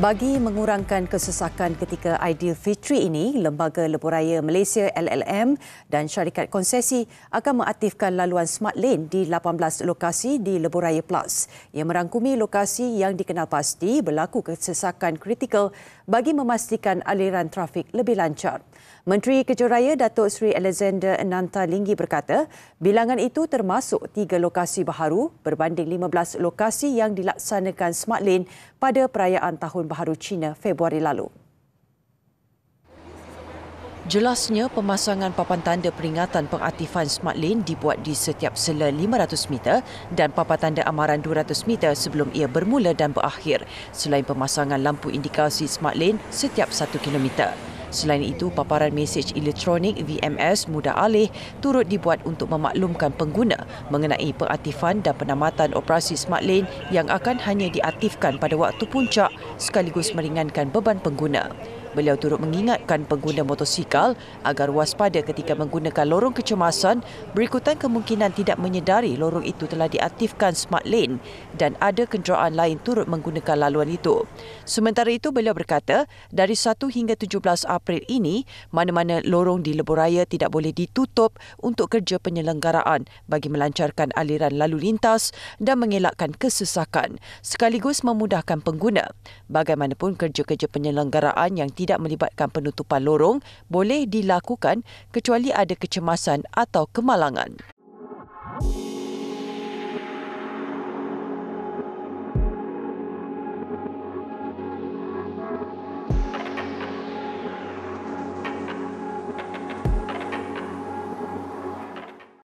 Bagi mengurangkan kesesakan ketika Aidilfitri ini, Lembaga Leburaya Malaysia LLM dan syarikat konsesi akan mengaktifkan laluan smart lane di 18 lokasi di Leburaya Plus. Ia merangkumi lokasi yang dikenal pasti berlaku kesesakan kritikal bagi memastikan aliran trafik lebih lancar. Menteri Kejuraya Datuk Seri Alexander Nanta Linggi berkata, bilangan itu termasuk tiga lokasi baharu berbanding 15 lokasi yang dilaksanakan smart lane pada perayaan tahun Tahun Baharu China Februari lalu. Jelasnya pemasangan papan tanda peringatan pengaktifan Smart Lane dibuat di setiap sela 500 meter dan papan tanda amaran 200 meter sebelum ia bermula dan berakhir selain pemasangan lampu indikasi Smart Lane setiap 1 kilometer. Selain itu, paparan mesej elektronik VMS mudah alih turut dibuat untuk memaklumkan pengguna mengenai pengaktifan dan penamatan operasi Smart Lane yang akan hanya diaktifkan pada waktu puncak sekaligus meringankan beban pengguna. Beliau turut mengingatkan pengguna motosikal agar waspada ketika menggunakan lorong kecemasan berikutan kemungkinan tidak menyedari lorong itu telah diaktifkan smart lane dan ada kenderaan lain turut menggunakan laluan itu. Sementara itu, beliau berkata, dari 1 hingga 17 April ini, mana-mana lorong di Leboraya tidak boleh ditutup untuk kerja penyelenggaraan bagi melancarkan aliran lalu lintas dan mengelakkan kesesakan sekaligus memudahkan pengguna. Bagaimanapun kerja-kerja penyelenggaraan yang tidak melibatkan penutupan lorong boleh dilakukan kecuali ada kecemasan atau kemalangan.